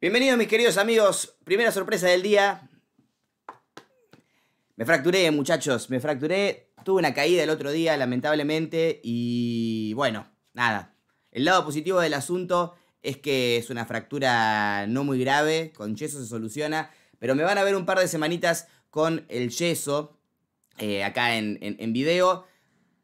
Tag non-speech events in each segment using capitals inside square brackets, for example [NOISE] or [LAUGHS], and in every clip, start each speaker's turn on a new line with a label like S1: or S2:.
S1: Bienvenidos mis queridos amigos, primera sorpresa del día. Me fracturé muchachos, me fracturé, tuve una caída el otro día lamentablemente y bueno, nada. El lado positivo del asunto es que es una fractura no muy grave, con yeso se soluciona, pero me van a ver un par de semanitas con el yeso eh, acá en video.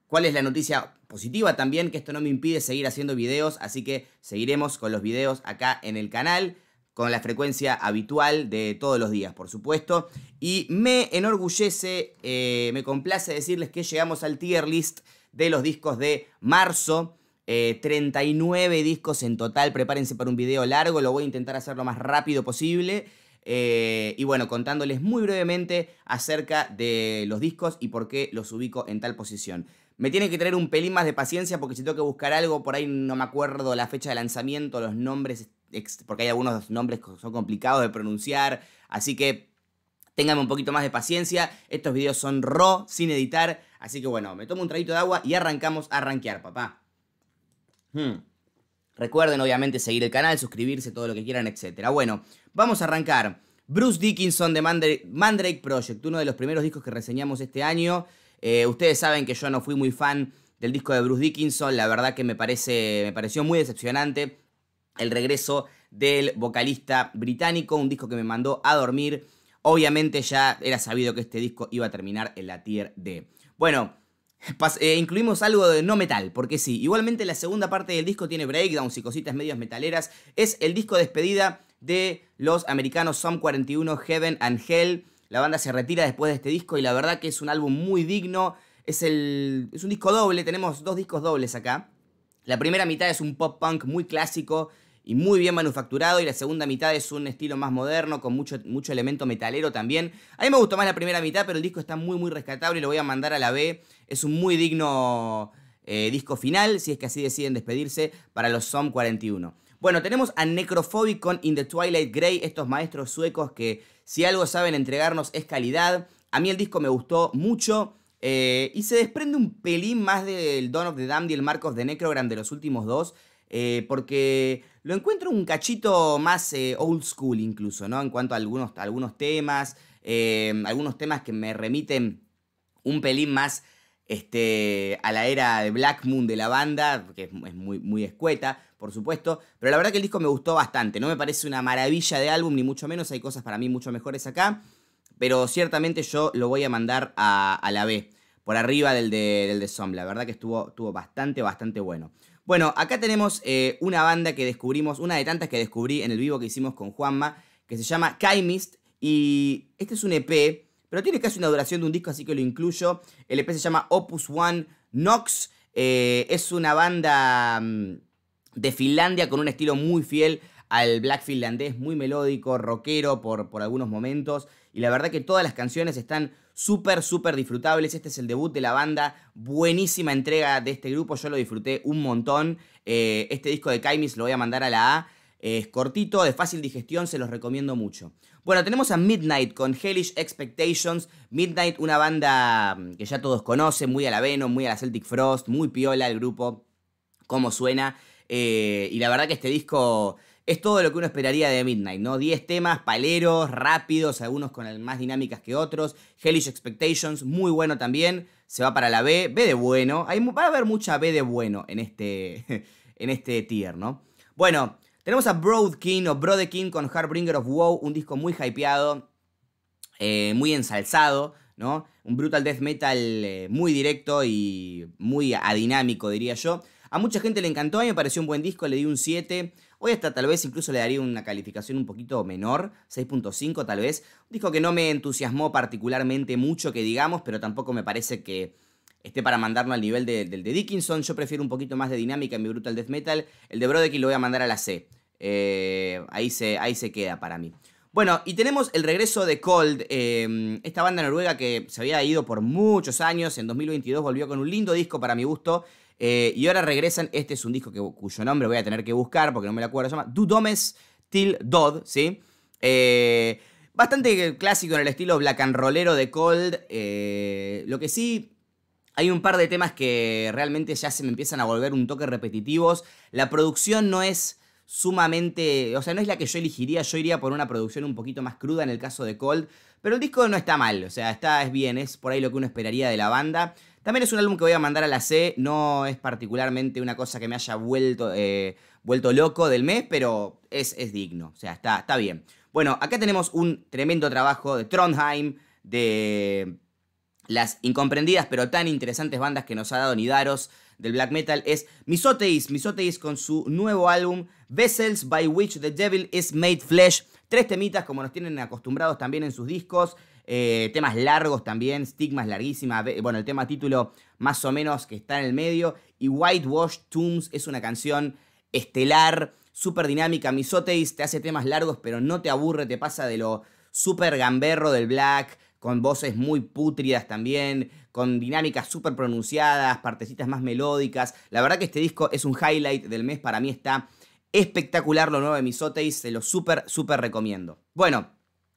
S1: ¿Cuál es la noticia positiva también? Que esto no me impide seguir haciendo videos, así que seguiremos con los videos acá en el canal con la frecuencia habitual de todos los días, por supuesto. Y me enorgullece, eh, me complace decirles que llegamos al tier list de los discos de marzo. 39 eh, discos en total, prepárense para un video largo, lo voy a intentar hacer lo más rápido posible. Eh, y bueno, contándoles muy brevemente acerca de los discos y por qué los ubico en tal posición. Me tienen que tener un pelín más de paciencia porque si tengo que buscar algo, por ahí no me acuerdo la fecha de lanzamiento, los nombres porque hay algunos nombres que son complicados de pronunciar, así que tengan un poquito más de paciencia. Estos videos son raw, sin editar, así que bueno, me tomo un traguito de agua y arrancamos a rankear, papá. Hmm. Recuerden, obviamente, seguir el canal, suscribirse, todo lo que quieran, etc. Bueno, vamos a arrancar. Bruce Dickinson de Mandrake, Project, uno de los primeros discos que reseñamos este año. Eh, ustedes saben que yo no fui muy fan del disco de Bruce Dickinson, la verdad que me, parece, me pareció muy decepcionante el regreso del vocalista británico, un disco que me mandó a dormir. Obviamente ya era sabido que este disco iba a terminar en la tier D. Bueno, eh, incluimos algo de no metal, porque sí, igualmente la segunda parte del disco tiene breakdowns y cositas medias metaleras. Es el disco despedida de los americanos Some 41, Heaven and Hell. La banda se retira después de este disco y la verdad que es un álbum muy digno. Es, el, es un disco doble, tenemos dos discos dobles acá. La primera mitad es un pop punk muy clásico y muy bien manufacturado. Y la segunda mitad es un estilo más moderno, con mucho, mucho elemento metalero también. A mí me gustó más la primera mitad, pero el disco está muy, muy rescatable y lo voy a mandar a la B. Es un muy digno eh, disco final, si es que así deciden despedirse, para los SOM 41. Bueno, tenemos a Necrophobic con In the Twilight Grey, estos maestros suecos que si algo saben entregarnos es calidad. A mí el disco me gustó mucho. Eh, y se desprende un pelín más del ...Don of the Damned y el Marcos de the Necrogram de los últimos dos, eh, porque lo encuentro un cachito más eh, old school incluso, ¿no? En cuanto a algunos, algunos temas, eh, algunos temas que me remiten un pelín más este, a la era de Black Moon de la banda, que es muy, muy escueta, por supuesto, pero la verdad que el disco me gustó bastante, no me parece una maravilla de álbum, ni mucho menos, hay cosas para mí mucho mejores acá, pero ciertamente yo lo voy a mandar a, la B, por arriba del de, del la verdad que estuvo, estuvo bastante, bastante bueno. Bueno, acá tenemos eh, una banda que descubrimos, una de tantas que descubrí en el vivo que hicimos con Juanma, que se llama Kaimist. Y este es un EP, pero tiene casi una duración de un disco, así que lo incluyo. El EP se llama Opus One Nox. Eh, es una banda mm, de Finlandia con un estilo muy fiel al black finlandés, muy melódico, rockero por, por algunos momentos. Y la verdad que todas las canciones están súper, súper disfrutables. Este es el debut de la banda, buenísima entrega de este grupo, yo lo disfruté un montón. Eh, este disco de Kaimis lo voy a mandar a la A. Es cortito, de fácil digestión, se los recomiendo mucho. Bueno, tenemos a Midnight con Hellish Expectations. Midnight, una banda mm, que ya todos conocen, muy a la Venom, muy a la Celtic Frost, muy piola el grupo, cómo suena. Eh, y la verdad que este disco es todo lo que uno esperaría de Midnight, ¿no? 10 temas, paleros, rápidos, algunos con más dinámicas que otros. Hellish Expectations, muy bueno también. Se va para la B, B de bueno. va a haber mucha B de bueno en este, [LAUGHS] en este tier, ¿no? Bueno, tenemos a Broadkin o king con Heartbringer of Woe, un disco muy hypeado, eh, muy ensalzado, ¿no? Un brutal death metal eh, muy directo y muy adinámico, diría yo. A mucha gente le encantó, a mí me pareció un buen disco, le di un 7. Hoy hasta tal vez incluso le daría una calificación un poquito menor, 6.5 tal vez. Un disco que no me entusiasmó particularmente mucho que digamos, pero tampoco me parece que esté para mandarlo al nivel del de, Dickinson. Yo prefiero un poquito más de dinámica en mi Brutal Death Metal. El de Brodecky lo voy a mandar a la C. Eh, ahí, se, ahí se queda para mí. Bueno, y tenemos el regreso de Cold, eh, esta banda noruega que se había ido por muchos años, en 2022 volvió con un lindo disco para mi gusto, eh, y ahora regresan, este es un disco cuyo nombre voy a tener que buscar porque no me lo acuerdo, se llama Do Till Dodd, ¿sí? Eh, bastante clásico en el estilo black and rollero de Cold, eh, lo que sí... Hay un par de temas que realmente ya se me empiezan a volver un toque repetitivos. La producción no es sumamente, o sea, no es la que yo elegiría, yo iría por una producción un poquito más cruda en el caso de Cold, pero el disco no está mal, o sea, está, es bien, es por ahí lo que uno esperaría de la banda. También es un álbum que voy a mandar a la C, no es particularmente una cosa que me haya vuelto, eh, vuelto loco del mes, pero es, es digno, o sea, está, está bien. Bueno, acá tenemos un tremendo trabajo de Trondheim, de las incomprendidas pero tan interesantes bandas que nos ha dado Nidaros del black metal es Misoteis, Misoteis con su nuevo álbum Vessels by which the devil is made flesh. Tres temitas como nos tienen acostumbrados también en sus discos. Eh, temas largos también, Stigmas larguísimas bueno, el tema título más o menos que está en el medio. Y Whitewash Tombs es una canción estelar, súper dinámica. Misoteis te hace temas largos, pero no te aburre, te pasa de lo súper gamberro del black, con voces muy pútridas también, con dinámicas súper pronunciadas, partecitas más melódicas. La verdad que este disco es un highlight del mes, para mí está espectacular lo nuevo de Misoteis, se lo súper, súper recomiendo. Bueno,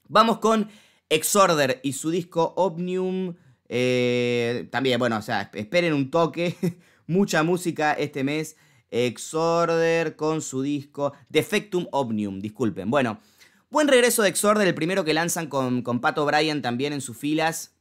S1: vamos con Exorder y su disco Omnium. Eh, también, bueno, o sea, esperen un toque. [LAUGHS] Mucha música este mes. Exorder con su disco Defectum Omnium, disculpen. Bueno, buen regreso de Exorder, el primero que lanzan con, con Pato Bryan también en sus filas.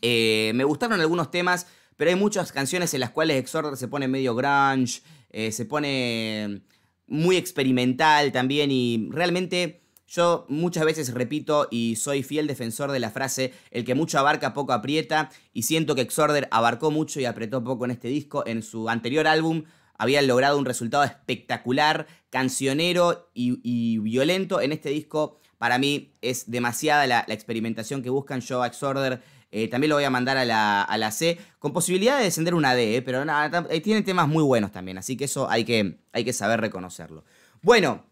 S1: Eh, me gustaron algunos temas, pero hay muchas canciones en las cuales Exorder se pone medio grunge, eh, se pone muy experimental también y realmente yo muchas veces repito y soy fiel defensor de la frase el que mucho abarca poco aprieta y siento que Exorder abarcó mucho y apretó poco en este disco. En su anterior álbum habían logrado un resultado espectacular, cancionero y, violento. En este disco para mí es demasiada la, experimentación que buscan. Yo a Exorder eh, también lo voy a mandar a la, C, con posibilidad de descender una D, eh, pero nada, eh, tiene temas muy buenos también, así que eso hay que, hay que saber reconocerlo. Bueno,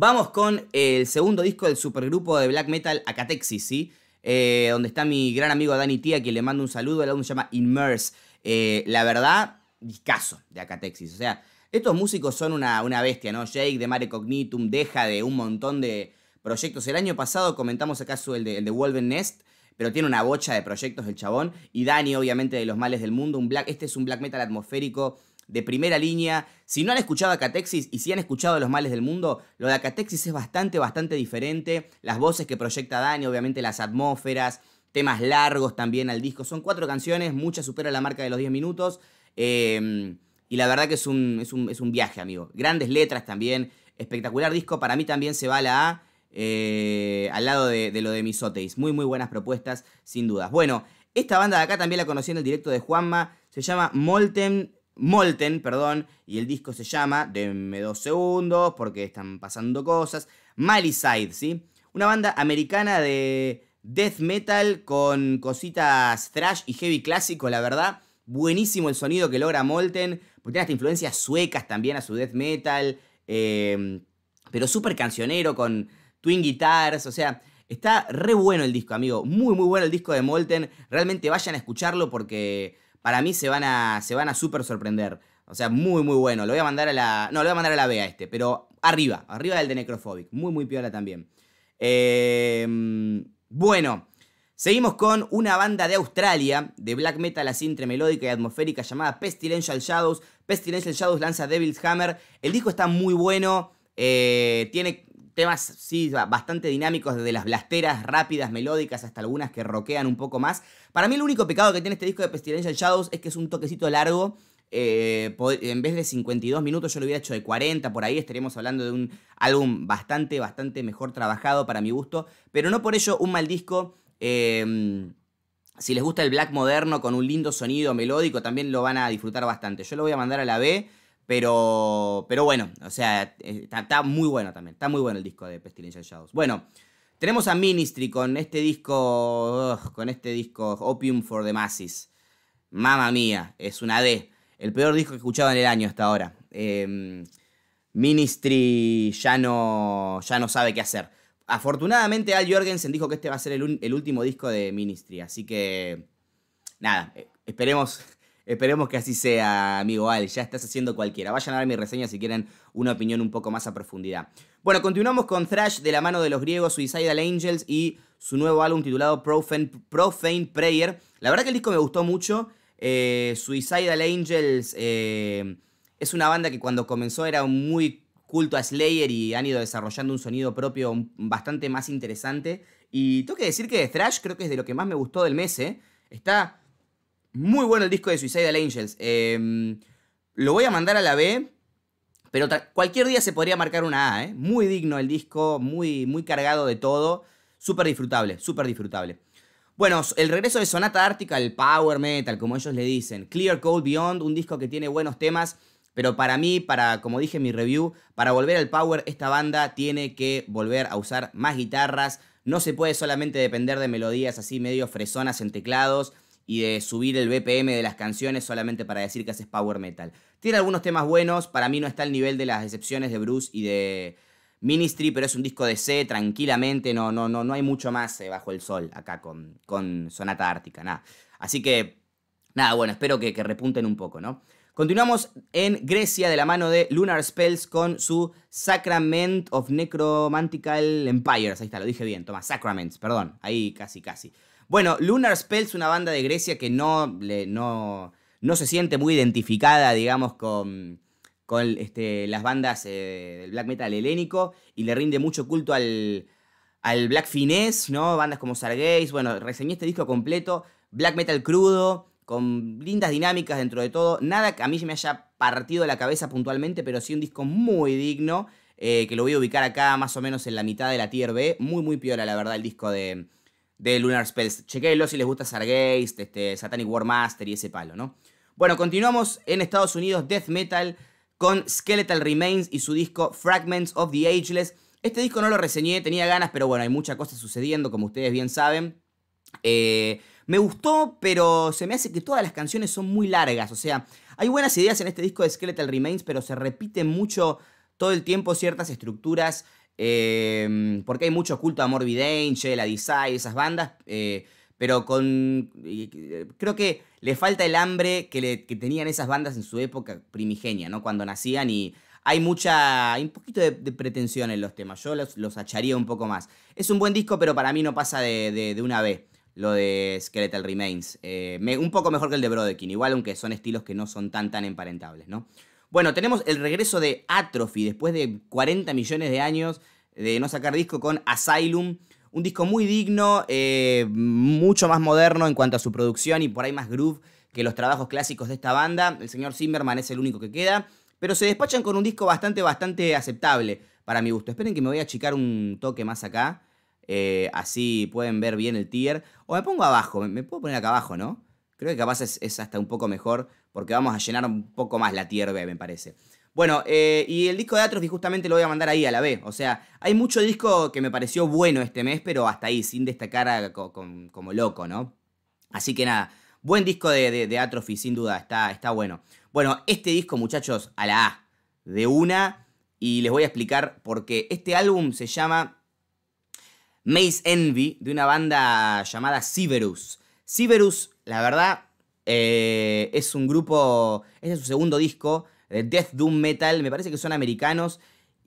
S1: Vamos con el segundo disco del supergrupo de black metal Acatexis, ¿sí? Eh, donde está mi gran amigo Dani Tía, que le mando un saludo. El álbum se llama Immerse. Eh, la verdad, discaso de Acatexis. O sea, estos músicos son una, una bestia, ¿no? Jake de Mare Cognitum, deja de un montón de proyectos. El año pasado comentamos acaso el de, el Wolven Nest, pero tiene una bocha de proyectos el chabón. Y Dani, obviamente, de Los Males del Mundo. Un black, este es un black metal atmosférico de primera línea. Si no han escuchado Acatexis y si han escuchado Los Males del Mundo, lo de Acatexis es bastante, bastante diferente. Las voces que proyecta Dani, obviamente las atmósferas, temas largos también al disco. Son cuatro canciones, muchas superan la marca de los 10 minutos. Em, y la verdad que es un, es, un, viaje, amigo. Grandes letras también. Espectacular disco. Para mí también se va a la A. Eh, al lado de, de, lo de Misoteis. Muy, muy buenas propuestas, sin dudas. Bueno, esta banda de acá también la conocí en el directo de Juanma. Se llama Molten Molten, perdón, y el disco se llama, denme dos segundos porque están pasando cosas, Malicide, ¿sí? Una banda americana de death metal con cositas thrash y heavy clásico, la verdad. Buenísimo el sonido que logra Molten, porque tiene hasta influencias suecas también a su death metal, em, pero súper cancionero con twin guitars, o sea, está re bueno el disco, amigo. Muy, muy bueno el disco de Molten. Realmente vayan a escucharlo porque para mí se van a, se van a súper sorprender. O sea, muy, muy bueno. Lo voy a mandar a la. No, lo voy a mandar a la B este, pero arriba, arriba del de Necrophobic. Muy, muy piola también. Em, bueno, seguimos con una banda de Australia, de black metal así entre melódica y atmosférica, llamada Pestilential Shadows. Pestilential Shadows lanza Devil's Hammer. El disco está muy bueno. Eh, tiene temas, sí, bastante dinámicos, desde las blasteras rápidas, melódicas, hasta algunas que roquean un poco más. Para mí el único pecado que tiene este disco de Pestilential Shadows es que es un toquecito largo. Eh, en vez de 52 minutos yo lo hubiera hecho de 40, por ahí estaríamos hablando de un álbum bastante, bastante mejor trabajado para mi gusto, pero no por ello un mal disco. Em, si les gusta el black moderno con un lindo sonido melódico, también lo van a disfrutar bastante. Yo lo voy a mandar a la B. Pero, pero bueno, o sea, está, eh, muy bueno también. Está muy bueno el disco de Pestilential Shadows. Bueno, tenemos a Ministry con este disco, con este disco Opium for the Masses. Mamma mía, es una D. El peor disco que he escuchado en el año hasta ahora. Em, Ministry ya no, ya no sabe qué hacer. Afortunadamente Al Jorgensen dijo que este va a ser el, el último disco de Ministry, así que nada, eh, esperemos Esperemos que así sea, amigo Al. Ya estás haciendo cualquiera. Vayan a ver mi reseña si quieren una opinión un poco más a profundidad. Bueno, continuamos con Thrash de la mano de los griegos Suicidal Angels y su nuevo álbum titulado Profane, Prayer. La verdad que el disco me gustó mucho. Eh, Suicidal Angels eh, es una banda que cuando comenzó era muy culto a Slayer y han ido desarrollando un sonido propio bastante más interesante. Y tengo que decir que Thrash creo que es de lo que más me gustó del mes. Eh. Está muy bueno el disco de Suicidal Angels. Em, lo voy a mandar a la B, pero cualquier día se podría marcar una A. ¿eh? Muy digno el disco, muy, muy cargado de todo. Súper disfrutable, súper disfrutable. Bueno, el regreso de Sonata Ártica, el power metal, como ellos le dicen. Clear Cold Beyond, un disco que tiene buenos temas, pero para mí, para, como dije en mi review, para volver al power, esta banda tiene que volver a usar más guitarras. No se puede solamente depender de melodías así medio fresonas en teclados y de subir el BPM de las canciones solamente para decir que haces power metal. Tiene algunos temas buenos, para mí no está al nivel de las excepciones de Bruce y de Ministry, pero es un disco de C, tranquilamente, no, no, no, no hay mucho más eh, bajo el sol acá con, con Sonata Ártica, nada. Así que, nada, bueno, espero que, que repunten un poco, ¿no? Continuamos en Grecia de la mano de Lunar Spells con su Sacrament of Necromantical Empires. Ahí está, lo dije bien, toma, Sacraments, perdón, ahí casi, casi. Bueno, Lunar Spells, una banda de Grecia que no, no, se siente muy identificada, digamos, con, con este, las bandas eh, del black metal helénico y le rinde mucho culto al, al black finés, ¿no? Bandas como Sargeis, bueno, reseñé este disco completo, black metal crudo, con lindas dinámicas dentro de todo, nada que a mí me haya partido la cabeza puntualmente, pero sí un disco muy digno, eh, que lo voy a ubicar acá más o menos en la mitad de la tier B, muy muy piola la verdad el disco de, de Lunar Spells. Chequenlo si les gusta Sargeist, este, Satanic War Master y ese palo, ¿no? Bueno, continuamos en Estados Unidos, Death Metal con Skeletal Remains y su disco Fragments of the Ageless. Este disco no lo reseñé, tenía ganas, pero bueno, hay muchas cosas sucediendo, como ustedes bien saben. Eh, me gustó, pero se me hace que todas las canciones son muy largas. O sea, hay buenas ideas en este disco de Skeletal Remains, pero se repiten mucho todo el tiempo ciertas estructuras Em, porque hay mucho culto a Morbid Angel, a Desire, esas bandas, eh, pero con. Creo que le falta el hambre que, le, tenían esas bandas en su época primigenia, ¿no? Cuando nacían y. Hay mucha. un poquito de, pretensión en los temas. Yo los, acharía un poco más. Es un buen disco, pero para mí no pasa de, una vez lo de Skeletal Remains. Eh, un poco mejor que el de Brodekin, igual aunque son estilos que no son tan tan emparentables, ¿no? Bueno, tenemos el regreso de Atrophy después de 40 millones de años de no sacar disco con Asylum. Un disco muy digno, eh, mucho más moderno en cuanto a su producción y por ahí más groove que los trabajos clásicos de esta banda. El señor Zimmerman es el único que queda. Pero se despachan con un disco bastante, bastante aceptable para mi gusto. Esperen que me voy a achicar un toque más acá. Eh, así pueden ver bien el tier. O me pongo abajo, me, puedo poner acá abajo, ¿no? Creo que capaz es, hasta un poco mejor porque vamos a llenar un poco más la tierra, me parece. Bueno, eh, y el disco de Atrofi justamente lo voy a mandar ahí a la B. O sea, hay mucho disco que me pareció bueno este mes, pero hasta ahí, sin destacar como loco, ¿no? Así que nada, buen disco de, de, sin duda, está, está bueno. Bueno, este disco, muchachos, a la A, de una, y les voy a explicar por qué. Este álbum se llama Maze Envy, de una banda llamada Syverus. Syverus, la verdad, eh, es un grupo, este es su segundo disco, de Death Doom Metal, me parece que son americanos.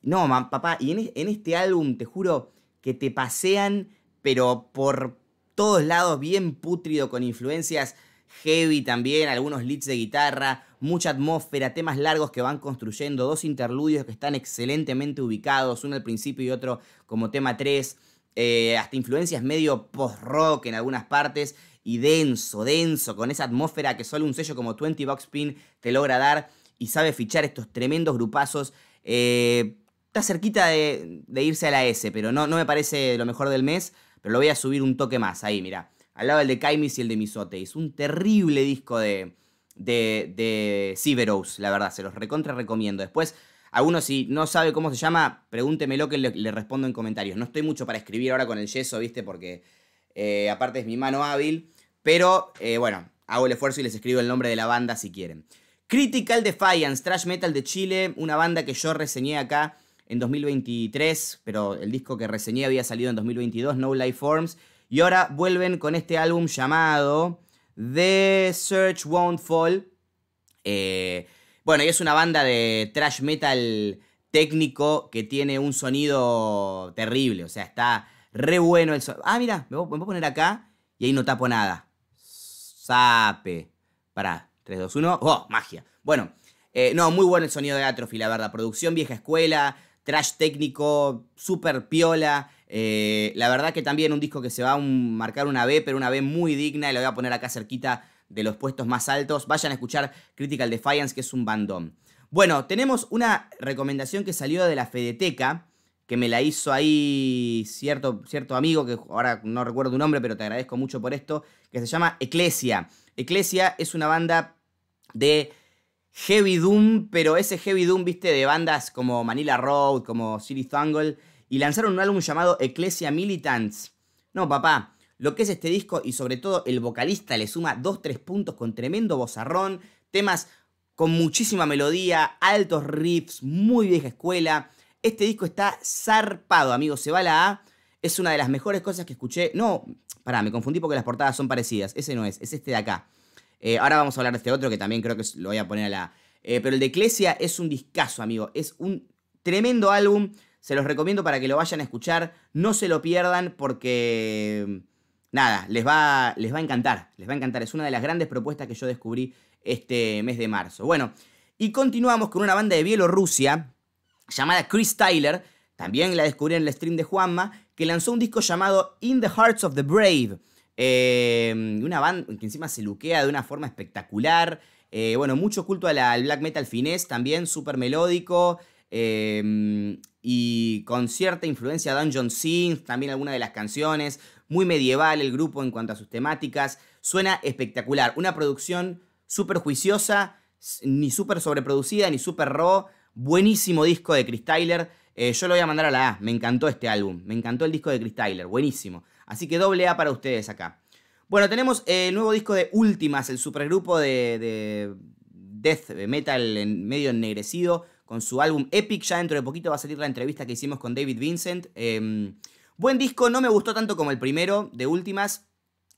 S1: No, papá, y en, este álbum te juro que te pasean, pero por todos lados, bien putrido, con influencias heavy también, algunos leads de guitarra, mucha atmósfera, temas largos que van construyendo, dos interludios que están excelentemente ubicados, uno al principio y otro como tema 3. Eh, hasta influencias medio post-rock en algunas partes y denso, denso, con esa atmósfera que solo un sello como 20 Box Pin te logra dar y sabe fichar estos tremendos grupazos. Eh, está cerquita de, irse a la S, pero no, no me parece lo mejor del mes, pero lo voy a subir un toque más, ahí, mira. Al lado del de Kaimis y el de Misoteis. Un terrible disco de, de, de la verdad, se los recontra recomiendo. Después, a si no sabe cómo se llama, pregúntemelo que le, respondo en comentarios. No estoy mucho para escribir ahora con el yeso, ¿viste? Porque eh, aparte es mi mano hábil. Pero eh, bueno, hago el esfuerzo y les escribo el nombre de la banda si quieren. Critical Defiance, Trash Metal de Chile, una banda que yo reseñé acá en 2023, pero el disco que reseñé había salido en 2022, No Life Forms, y ahora vuelven con este álbum llamado The Search Won't Fall. Eh, bueno, y es una banda de trash metal técnico que tiene un sonido terrible, o sea, está Re bueno el sonido. Ah, mira, me voy, a poner acá y ahí no tapo nada. Sape. Pará. 3, 2, 1. ¡Oh! Magia. Bueno, eh, no, muy bueno el sonido de Atrophy, la verdad. Producción vieja escuela, trash técnico, super piola. Eh, la verdad que también un disco que se va a marcar una B, pero una B muy digna. Y la voy a poner acá cerquita de los puestos más altos. Vayan a escuchar Critical Defiance, que es un bandón. Bueno, tenemos una recomendación que salió de la Fedeteca que me la hizo ahí cierto, cierto amigo, que ahora no recuerdo tu nombre, pero te agradezco mucho por esto, que se llama Ecclesia Ecclesia es una banda de heavy doom, pero ese heavy doom, viste, de bandas como Manila Road, como City Thungle, y lanzaron un álbum llamado Ecclesia Militants. No, papá, lo que es este disco y sobre todo el vocalista le suma dos, tres puntos con tremendo bozarrón, temas con muchísima melodía, altos riffs, muy vieja escuela. Este disco está zarpado, amigos. Se va la A. Es una de las mejores cosas que escuché. No, pará, me confundí porque las portadas son parecidas. Ese no es, es este de acá. Eh, ahora vamos a hablar de este otro que también creo que lo voy a poner a la A. Eh, pero el de Ecclesia es un discazo, amigo. Es un tremendo álbum. Se los recomiendo para que lo vayan a escuchar. No se lo pierdan porque. Nada, les va, les va a encantar. Les va a encantar. Es una de las grandes propuestas que yo descubrí este mes de marzo. Bueno, y continuamos con una banda de Bielorrusia llamada Chris Tyler, también la descubrí en el stream de Juanma, que lanzó un disco llamado In the Hearts of the Brave. Eh, una banda que encima se luquea de una forma espectacular. Eh, bueno, mucho culto al, black metal finés también, súper melódico. Eh, y con cierta influencia Dungeon Synth, también alguna de las canciones. Muy medieval el grupo en cuanto a sus temáticas. Suena espectacular. Una producción súper juiciosa, ni súper sobreproducida, ni súper raw. Buenísimo disco de Chris Tyler. Eh, yo lo voy a mandar a la A. Me encantó este álbum. Me encantó el disco de Chris Tyler. Buenísimo. Así que doble A para ustedes acá. Bueno, tenemos eh, el nuevo disco de Últimas, el supergrupo de, de death metal en medio ennegrecido con su álbum Epic. Ya dentro de poquito va a salir la entrevista que hicimos con David Vincent. Em, buen disco, no me gustó tanto como el primero de últimas.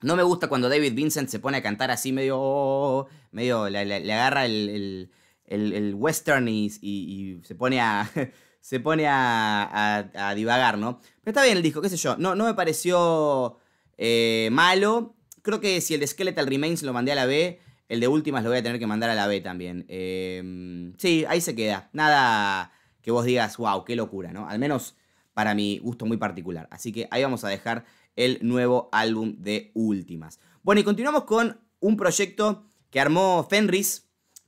S1: No me gusta cuando David Vincent se pone a cantar así medio... medio le, agarra el el, western y, y, se pone a... [LAUGHS] se pone a, divagar, ¿no? Pero está bien el disco, qué sé yo. No, no me pareció eh, malo. Creo que si el de Skeletal Remains lo mandé a la B, el de últimas lo voy a tener que mandar a la B también. Em, sí, ahí se queda. Nada que vos digas, wow, qué locura, ¿no? Al menos para mi gusto muy particular. Así que ahí vamos a dejar el nuevo álbum de últimas. Bueno, y continuamos con un proyecto que armó Fenris,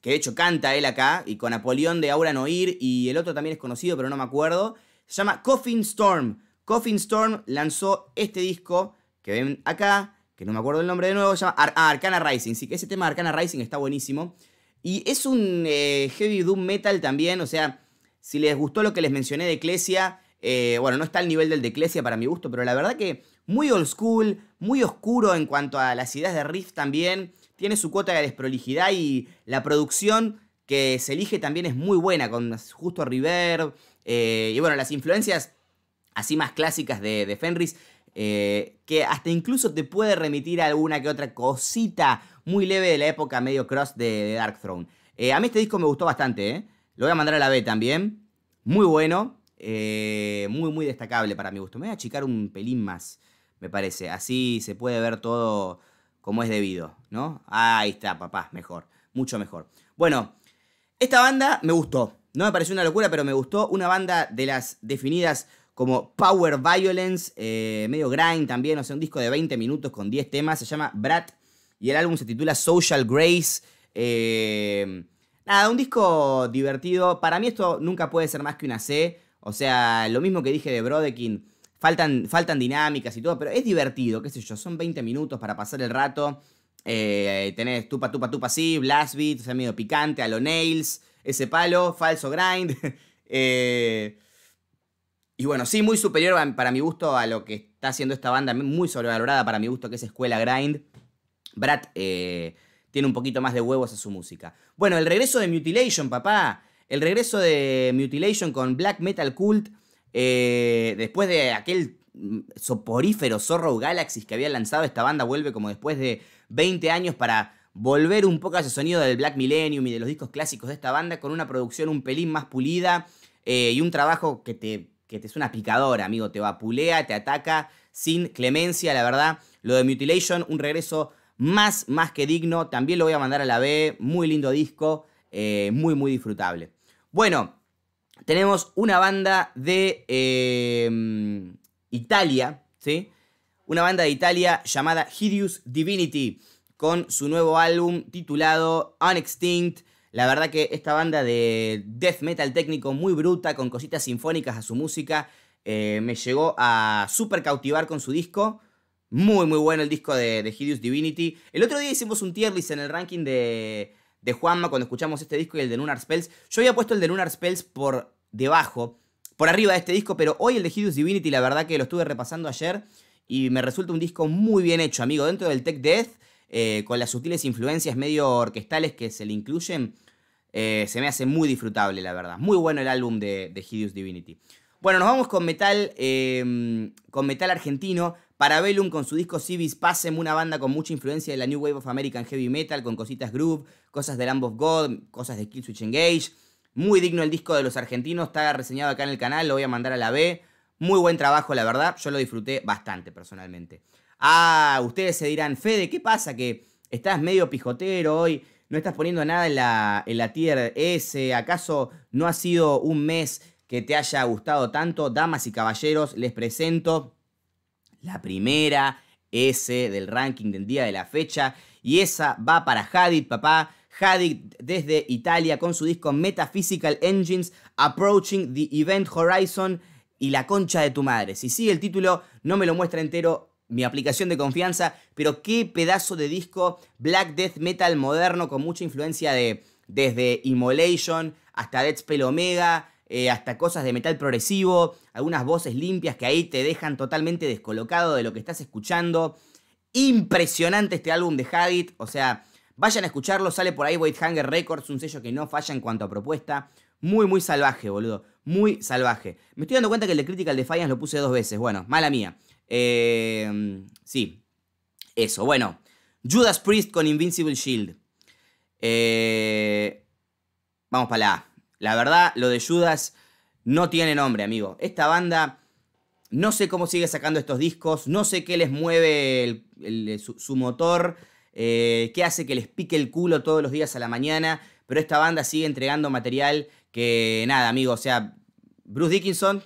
S1: que de hecho canta él acá, y con Napoleón de Aura Noir, y el otro también es conocido, pero no me acuerdo. Se llama Coffin Storm. Coffin Storm lanzó este disco que ven acá, que no me acuerdo el nombre de nuevo, se llama ah, Arcana Rising. Sí, que ese tema de Arcana Rising está buenísimo. Y es un eh, heavy doom metal también, o sea, si les gustó lo que les mencioné de Ecclesia, eh, bueno, no está al nivel del de Ecclesia para mi gusto, pero la verdad que muy old school, muy oscuro en cuanto a las ideas de riff también tiene su cuota de desprolijidad y la producción que se elige también es muy buena, con justo River. Eh, y bueno, las influencias así más clásicas de, Fenris, eh, que hasta incluso te puede remitir alguna que otra cosita muy leve de la época medio cross de, Dark Throne. Eh, a mí este disco me gustó bastante, lo voy a mandar a la B también. Muy bueno, muy, muy destacable para mi gusto. Me voy a achicar un pelín más, me parece. Así se puede ver todo como es debido, ¿no? Ahí está, papá, mejor, mucho mejor. Bueno, esta banda me gustó, no me pareció una locura, pero me gustó, una banda de las definidas como Power Violence, eh, medio grind también, o sea, un disco de 20 minutos con 10 temas, se llama Brat y el álbum se titula Social Grace. Eh, nada, un disco divertido, para mí esto nunca puede ser más que una C, o sea, lo mismo que dije de Brodekin Faltan, faltan dinámicas y todo, pero es divertido, qué sé yo, son 20 minutos para pasar el rato. Eh, tenés tupa, tupa, tupa, sí, blast beat, o sea, medio picante, a lo nails, ese palo, falso grind. [LAUGHS] Eh, y bueno, sí, muy superior para mi gusto a lo que está haciendo esta banda, muy sobrevalorada para mi gusto, que es Escuela Grind. Brat eh, tiene un poquito más de huevos a su música. Bueno, el regreso de Mutilation, papá. El regreso de Mutilation con Black Metal Cult eh, después de aquel mm, soporífero Zorro Galaxies que había lanzado esta banda, vuelve como después de 20 años para volver un poco a ese sonido del Black Millennium y de los discos clásicos de esta banda con una producción un pelín más pulida eh, y un trabajo que te, que te es una picadora, amigo, te vapulea, te ataca sin clemencia, la verdad. Lo de Mutilation, un regreso más, más que digno, también lo voy a mandar a la B, muy lindo disco, eh, muy, muy disfrutable. Bueno, tenemos una banda de em, Italia, ¿sí? Una banda de Italia llamada Hideous Divinity, con su nuevo álbum titulado Unextinct. La verdad que esta banda de death metal técnico muy bruta, con cositas sinfónicas a su música, eh, me llegó a super cautivar con su disco. Muy, muy bueno el disco de, de Hideous Divinity. El otro día hicimos un tier list en el ranking de, de Juanma cuando escuchamos este disco y el de Lunar Spells. Yo había puesto el de Lunar Spells por debajo, por arriba de este disco, pero hoy el de Hideous Divinity, la verdad que lo estuve repasando ayer y me resulta un disco muy bien hecho, amigo. Dentro del Tech Death, eh, con las sutiles influencias medio orquestales que se le incluyen, eh, se me hace muy disfrutable, la verdad. Muy bueno el álbum de, de Hideous Divinity. Bueno, nos vamos con metal, eh, con metal argentino. Para Parabellum con su disco Civis Passem, una banda con mucha influencia de la New Wave of American Heavy Metal, con cositas groove, cosas de Lamb of God, cosas de Killswitch Engage. Muy digno el disco de los argentinos, está reseñado acá en el canal, lo voy a mandar a la B. Muy buen trabajo, la verdad, yo lo disfruté bastante personalmente. Ah, ustedes se dirán, Fede, ¿qué pasa? Que estás medio pijotero hoy, no estás poniendo nada en la, en la tier S, ¿acaso no ha sido un mes que te haya gustado tanto? Damas y caballeros, les presento la primera S del ranking del día de la fecha. Y esa va para Hadid, papá. Hadid desde Italia con su disco Metaphysical Engines, Approaching the Event Horizon y la concha de tu madre. Si sigue el título, no me lo muestra entero mi aplicación de confianza, pero qué pedazo de disco Black Death Metal moderno con mucha influencia de desde Immolation hasta Spell Omega, eh, hasta cosas de metal progresivo, algunas voces limpias que ahí te dejan totalmente descolocado de lo que estás escuchando. Impresionante este álbum de Haggit, o sea, vayan a escucharlo, sale por ahí White Hanger Records, un sello que no falla en cuanto a propuesta. Muy, muy salvaje, boludo. Muy salvaje. Me estoy dando cuenta que el de Critical Defiance lo puse dos veces. Bueno, mala mía. Em, sí. Eso, bueno. Judas Priest con Invincible Shield. Eh, vamos para la la verdad, lo de Judas no tiene nombre, amigo. Esta banda, no sé cómo sigue sacando estos discos, no sé qué les mueve su, motor, eh, qué hace que les pique el culo todos los días a la mañana, pero esta banda sigue entregando material que, nada, amigo, o sea, Bruce Dickinson,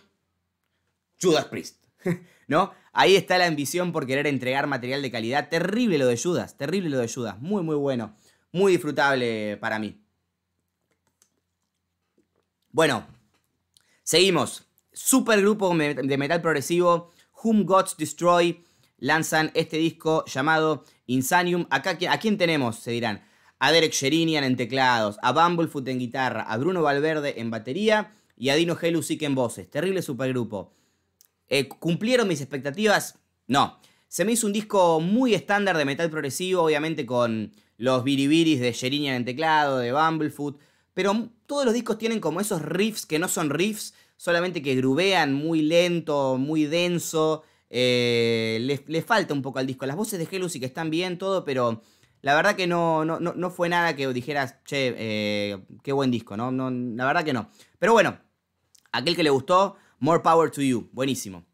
S1: Judas Priest, [LAUGHS] ¿no? Ahí está la ambición por querer entregar material de calidad. Terrible lo de Judas, terrible lo de Judas, muy, muy bueno, muy disfrutable para mí. Bueno, seguimos. Supergrupo de metal progresivo, Whom Gods Destroy, lanzan este disco llamado Insanium. Acá, ¿A quién tenemos? Se dirán. A Derek Sherinian en teclados, a Bumblefoot en guitarra, a Bruno Valverde en batería y a Dino Helusic en voces. Terrible supergrupo. Eh, ¿Cumplieron mis expectativas? No. Se me hizo un disco muy estándar de metal progresivo, obviamente con los biribiris de Sherinian en teclado, de Bumblefoot, pero todos los discos tienen como esos riffs que no son riffs, solamente que grubean muy lento, muy denso. Eh, le, falta un poco al disco. Las voces de y que están bien, todo, pero la verdad que no, no, no, fue nada que dijeras, che, eh, qué buen disco, ¿no? ¿no? La verdad que no. Pero bueno, aquel que le gustó, More Power to You, buenísimo.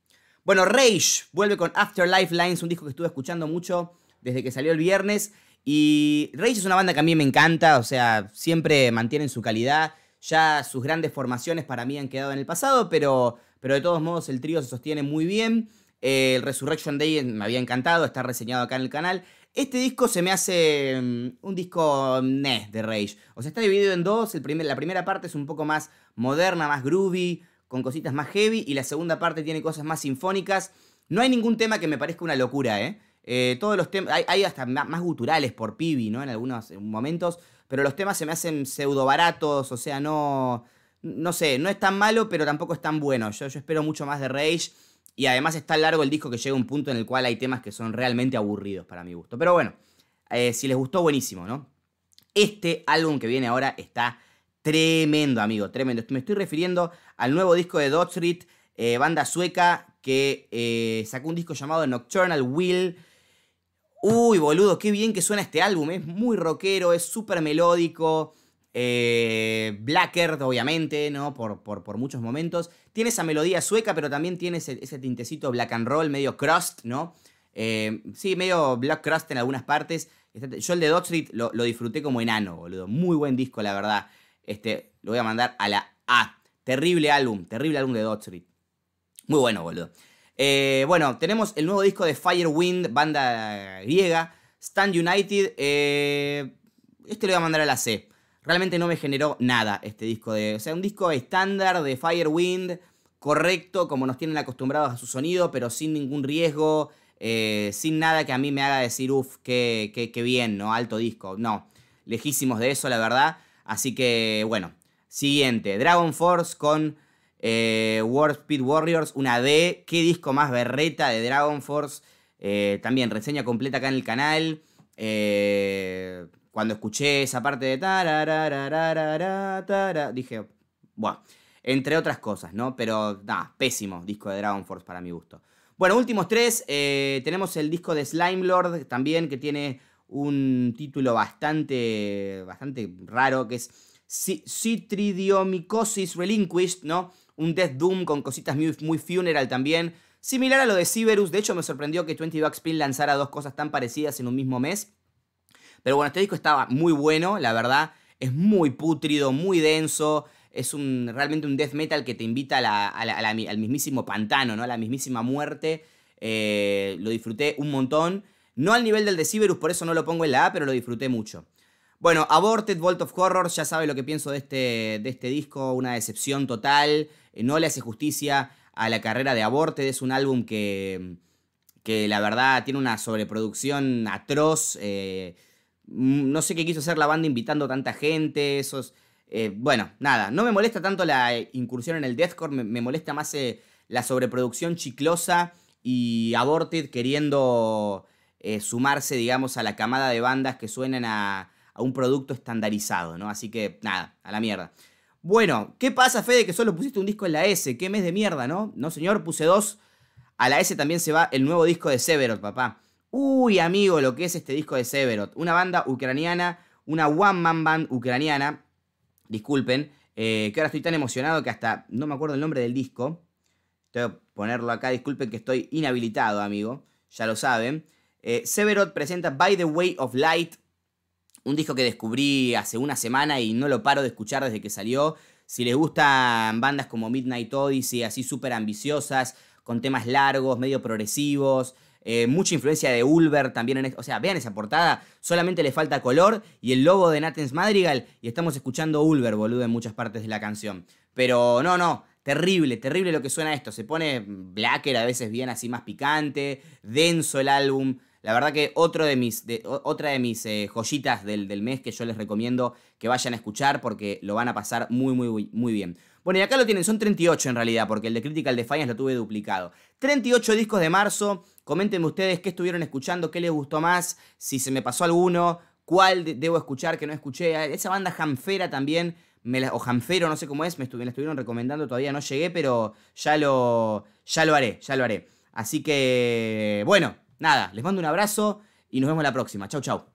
S1: Bueno, Rage vuelve con Afterlife Lines, un disco que estuve escuchando mucho desde que salió el viernes. Y Rage es una banda que a mí me encanta, o sea, siempre mantienen su calidad. Ya sus grandes formaciones para mí han quedado en el pasado, pero, pero de todos modos el trío se sostiene muy bien. Eh, el Resurrection Day me había encantado, está reseñado acá en el canal. Este disco se me hace mm, un disco de Rage. O sea, está dividido en dos. la primera parte es un poco más moderna, más groovy, con cositas más heavy. Y la segunda parte tiene cosas más sinfónicas. No hay ningún tema que me parezca una locura, ¿eh? Eh, todos los temas, hay, hasta más guturales por Pibi, ¿no? En algunos momentos, pero los temas se me hacen pseudo baratos, o sea, no, no sé, no es tan malo, pero tampoco es tan bueno. Yo, espero mucho más de Rage. Y además está largo el disco que llega a un punto en el cual hay temas que son realmente aburridos para mi gusto. Pero bueno, eh, si les gustó, buenísimo, ¿no? Este álbum que viene ahora está tremendo, amigo, tremendo. Me estoy refiriendo al nuevo disco de Dot Street, eh, banda sueca, que sacó un disco llamado Nocturnal Will, uy, boludo, qué bien que suena este álbum, es muy rockero, es súper melódico. Eh, obviamente, ¿no? Por, por, muchos momentos. Tiene esa melodía sueca, pero también tiene ese, tintecito black and roll, medio crust, ¿no? Eh, sí, medio black crust en algunas partes. Este, yo el de Dot Street lo, disfruté como enano, boludo. Muy buen disco, la verdad. Este, lo voy a mandar a la A. Terrible álbum, terrible álbum de Dot Street. Muy bueno, boludo. Eh, bueno, tenemos el nuevo disco de Firewind, banda griega, Stand United. Eh, este lo voy a mandar a la C. Realmente no me generó nada este disco de. O sea, un disco estándar de Firewind, correcto, como nos tienen acostumbrados a su sonido, pero sin ningún riesgo, eh, sin nada que a mí me haga decir, uff, qué, qué, qué bien, ¿no? Alto disco. No, lejísimos de eso, la verdad. Así que, bueno. Siguiente, Dragon Force con eh, World Speed Warriors, una D. ¿Qué disco más berreta de Dragon Force? Eh, también reseña completa acá en el canal. Eh, cuando escuché esa parte de dije, bueno, entre otras cosas, ¿no? Pero da, pésimo disco de Dragon Force para mi gusto. Bueno, últimos tres. tenemos el disco de Slime Lord también, que tiene un título bastante, bastante raro, que es Citridiomycosis Relinquished, ¿no? un Death Doom con cositas muy, funeral también. Similar a lo de Cyberus, de hecho me sorprendió que 20 Bucks lanzara dos cosas tan parecidas en un mismo mes. Pero bueno, este disco estaba muy bueno, la verdad. Es muy pútrido, muy denso. Es un, realmente un death metal que te invita al mismísimo pantano, ¿no? A la mismísima muerte. Eh, lo disfruté un montón. No al nivel del de Cyberus, por eso no lo pongo en la A, pero lo disfruté mucho. Bueno, Aborted, Vault of Horror, ya sabe lo que pienso de este, de este disco, una decepción total, eh, no le hace justicia a la carrera de Aborted, es un álbum que, que la verdad tiene una sobreproducción atroz, eh, no sé qué quiso hacer la banda invitando tanta gente, esos... Eh, bueno, nada, no me molesta tanto la incursión en el deathcore, me, molesta más la sobreproducción chiclosa y Aborted queriendo sumarse, digamos, a la camada de bandas que suenan a a un producto estandarizado, ¿no? Así que nada, a la mierda. Bueno, ¿qué pasa, Fede, que solo pusiste un disco en la S? ¿Qué mes de mierda, no? No, señor, puse dos. A la S también se va el nuevo disco de Severot, papá. Uy, amigo, lo que es este disco de Severot. Una banda ucraniana, una one-man band ucraniana. Disculpen, eh, que ahora estoy tan emocionado que hasta no me acuerdo el nombre del disco. Tengo que ponerlo acá, disculpen que estoy inhabilitado, amigo. Ya lo saben. Eh, Severot presenta By the Way of Light, un disco que descubrí hace una semana y no lo paro de escuchar desde que salió. Si les gustan bandas como Midnight Odyssey, así súper ambiciosas, con temas largos, medio progresivos, eh, mucha influencia de Ulver también. En, o sea, vean esa portada, solamente le falta color y el logo de Nathans Madrigal y estamos escuchando Ulver, boludo, en muchas partes de la canción. Pero no, no, terrible, terrible lo que suena esto. Se pone Blacker a veces bien así más picante, denso el álbum. La verdad que otro de mis, otra de mis eh, joyitas del, del, mes que yo les recomiendo que vayan a escuchar porque lo van a pasar muy, muy, muy bien. Bueno, y acá lo tienen, son 38 en realidad, porque el de Critical Defiance lo tuve duplicado. 38 discos de marzo, coméntenme ustedes qué estuvieron escuchando, qué les gustó más, si se me pasó alguno, cuál debo escuchar que no escuché. Ah, esa banda jamfera también, me o jamfero, no sé cómo es, me, estuvieron recomendando, todavía no llegué, pero ya lo, ya lo haré, ya lo haré. Así que, bueno, nada, les mando un abrazo y nos vemos la próxima. Chau, chau.